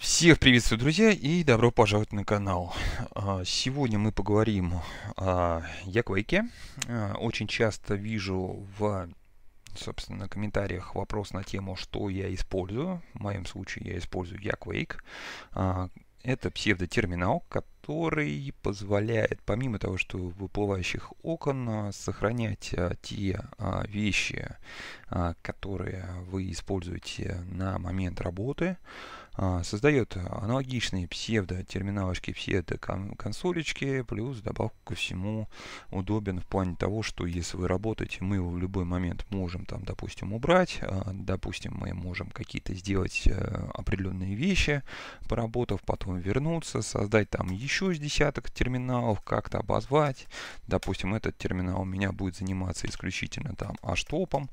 Всех приветствую, друзья, и добро пожаловать на канал. А, сегодня мы поговорим о Яквейке. А, очень часто вижу в собственно, комментариях вопрос на тему, что я использую. В моем случае я использую Яквейк. А, это псевдотерминал, который позволяет, помимо того, что выплывающих окон, сохранять те вещи, которые вы используете на момент работы, а, создает аналогичные псевдо-терминалочки, псевдо-консолечки, плюс добавку ко всему удобен в плане того, что если вы работаете, мы его в любой момент можем там, допустим, убрать, а, допустим, мы можем какие-то сделать э, определенные вещи, поработав, потом вернуться, создать там еще с десяток терминалов, как-то обозвать, допустим, этот терминал у меня будет заниматься исключительно там аштопом,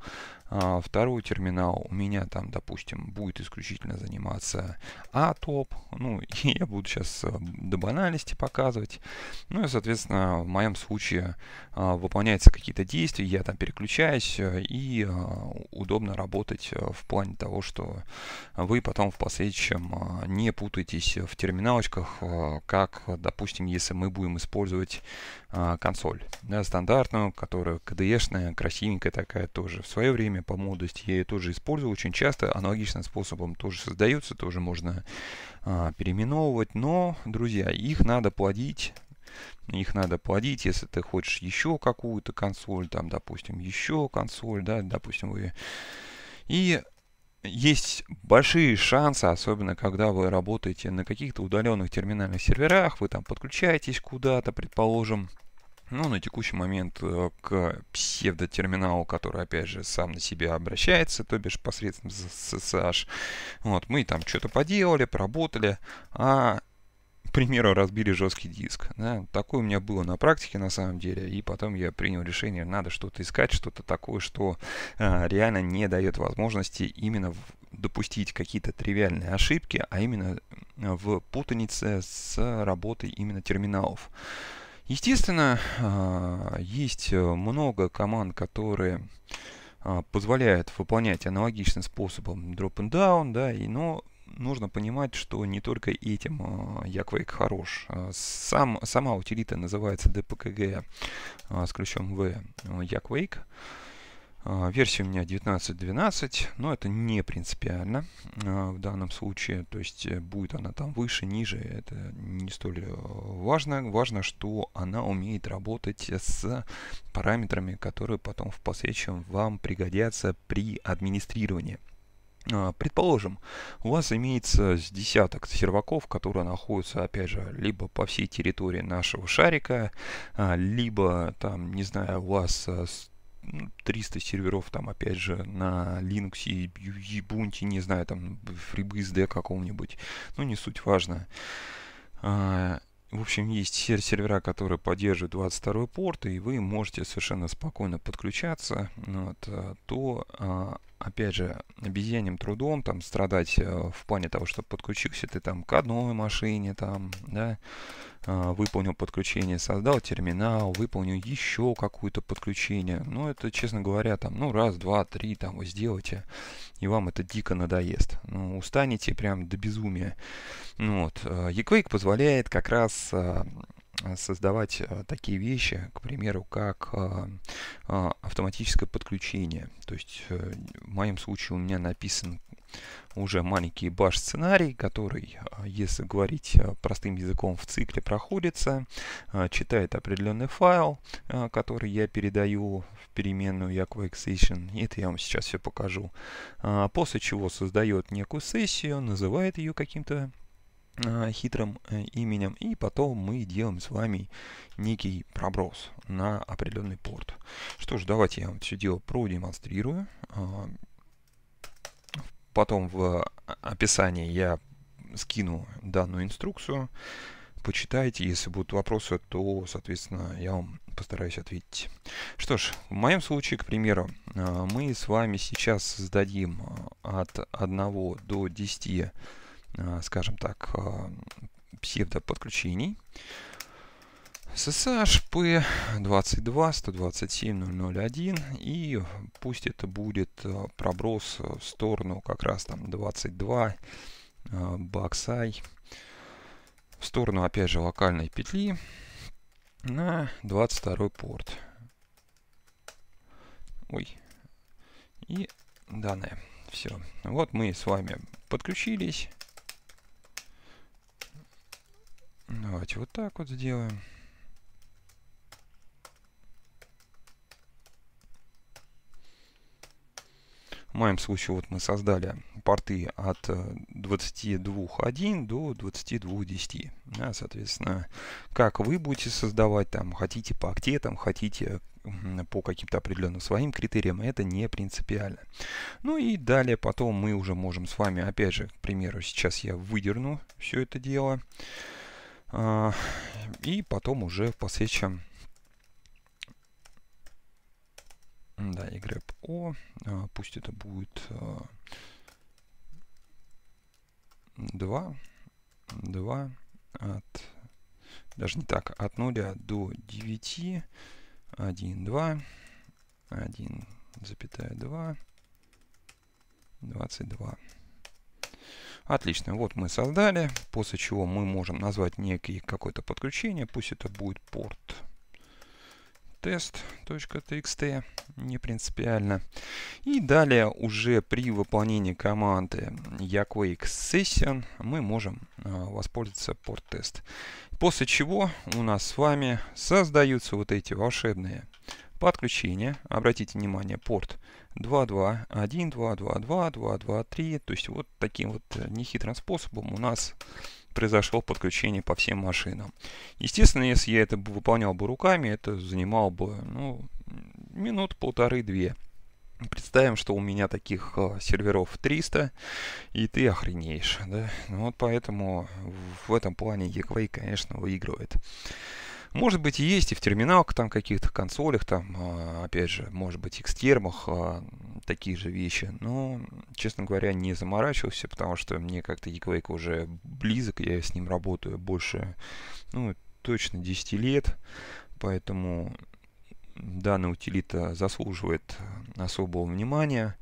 а, второй терминал у меня там, допустим, будет исключительно заниматься АТОП. Ну, я буду сейчас э, до банальности показывать. Ну и, соответственно, в моем случае а, выполняются какие-то действия, я там переключаюсь, э, и э, удобно работать в плане того, что вы потом в последующем не путаетесь в терминалочках, как, допустим, если мы будем использовать консоль да, стандартную, которая кдешная красивенькая такая тоже в свое время время по молодости я ее тоже использовал очень часто. Аналогичным способом тоже создается, тоже можно а, переименовывать. Но, друзья, их надо плодить их надо плодить, если ты хочешь еще какую-то консоль, там, допустим, еще консоль, да, допустим, вы... И есть большие шансы, особенно когда вы работаете на каких-то удаленных терминальных серверах, вы там подключаетесь куда-то, предположим, ну, на текущий момент э, к псевдотерминалу, который, опять же, сам на себя обращается, то бишь посредством SSH. Вот, мы там что-то поделали, поработали, а к примеру, разбили жесткий диск. Да? Такое у меня было на практике на самом деле, и потом я принял решение, надо что-то искать, что-то такое, что а, реально не дает возможности именно в, допустить какие-то тривиальные ошибки, а именно в путанице с работой именно терминалов. Естественно, а, есть э, много команд, которые а, позволяют выполнять аналогичным способом drop and down, да, и, но нужно понимать, что не только этим а, Яквейк хорош. Сам, сама утилита называется dpkg с ключом v э, Яквейк. Uh, а, версия у меня 19.12, но это не принципиально а, в данном случае. То есть э, будет она там выше, ниже, это не столь э, важно. Важно, что она умеет работать с параметрами, которые потом в последующем вам пригодятся при администрировании. А, предположим, у вас имеется с десяток серваков, которые находятся, опять же, либо по всей территории нашего шарика, либо, там, не знаю, у вас э, 300 серверов там, опять же, на Linux и Ubuntu, не знаю, там, FreeBSD каком-нибудь. Ну, не суть, важно. А, в общем, есть сервера, которые поддерживают 22 порт, и вы можете совершенно спокойно подключаться. Ну вот, а, то, а, опять же, обезьяним трудом там страдать э, в плане того, что подключился ты там к одной машине, там, да, а, выполнил подключение, создал терминал, выполнил еще какое-то подключение. Ну, это, честно говоря, там, ну, раз, два, три, там, вы сделаете, и вам это дико надоест. Ну, устанете прям до безумия. Ну, вот. E-Quake позволяет как раз Э, создавать э, такие вещи, к примеру, как э, автоматическое подключение. То есть в моем случае у меня написан уже маленький баш сценарий, который, если говорить простым языком, в цикле проходится, читает определенный файл, который я передаю в переменную EquaxAction. Это я вам сейчас все покажу. А после чего создает некую сессию, называет ее каким-то Э, хитрым э, именем, и потом мы делаем с вами некий проброс на определенный порт. Что ж, давайте я вам все дело продемонстрирую. А, потом в описании я скину данную инструкцию. Почитайте, если будут вопросы, то, соответственно, я вам постараюсь ответить. Что ж, в моем случае, к примеру, э, мы с вами сейчас создадим от 1 до 10 Э, скажем так, э, псевдоподключений. SSH P22-127.001 и пусть это будет э, проброс в сторону как раз там 22 баксай в сторону опять же локальной петли на 22 порт. Ой. И данные. Все. Вот мы с вами подключились. Давайте вот так вот сделаем. В моем случае вот мы создали порты от 22.1 э, до 22.10. Да, соответственно, как вы будете создавать, там, хотите по актетам, хотите по каким-то определенным своим критериям, это не принципиально. Ну и далее потом мы уже можем с вами, опять же, к примеру, сейчас я выдерну все это дело. А, и потом уже в последующем да, и grep а, пусть это будет 2, а, 2 от, даже не так, от 0 до 9, 1, 2, 1, запятая 2, 22. Отлично, вот мы создали, после чего мы можем назвать некий какое-то подключение, пусть это будет порт test.txt, не принципиально. И далее уже при выполнении команды yaquake session мы можем а, воспользоваться порт тест. После чего у нас с вами создаются вот эти волшебные Подключение, обратите внимание, порт 2.2.1, 2.2.2, 2.2.3, то есть вот таким вот э, нехитрым способом у нас произошло подключение по всем машинам. Естественно, если я это выполнял бы руками, это занимало бы ну, минут полторы-две. Представим, что у меня таких э, серверов 300, и ты охренеешь. Да? Ну вот поэтому в этом плане Equay, конечно, выигрывает. Может быть есть и в терминалах там каких-то консолях, там, а, опять же, может быть, в экстермах, а, такие же вещи. Но, честно говоря, не заморачивался, потому что мне как-то Equake уже близок, я с ним работаю больше, ну, точно 10 лет, поэтому данная утилита заслуживает особого внимания.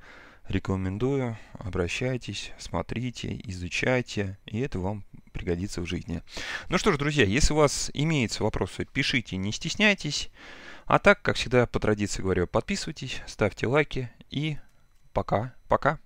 Рекомендую, обращайтесь, смотрите, изучайте, и это вам пригодится в жизни. Ну что ж, друзья, если у вас имеются вопросы, пишите, не стесняйтесь. А так, как всегда, по традиции говорю, подписывайтесь, ставьте лайки и пока-пока.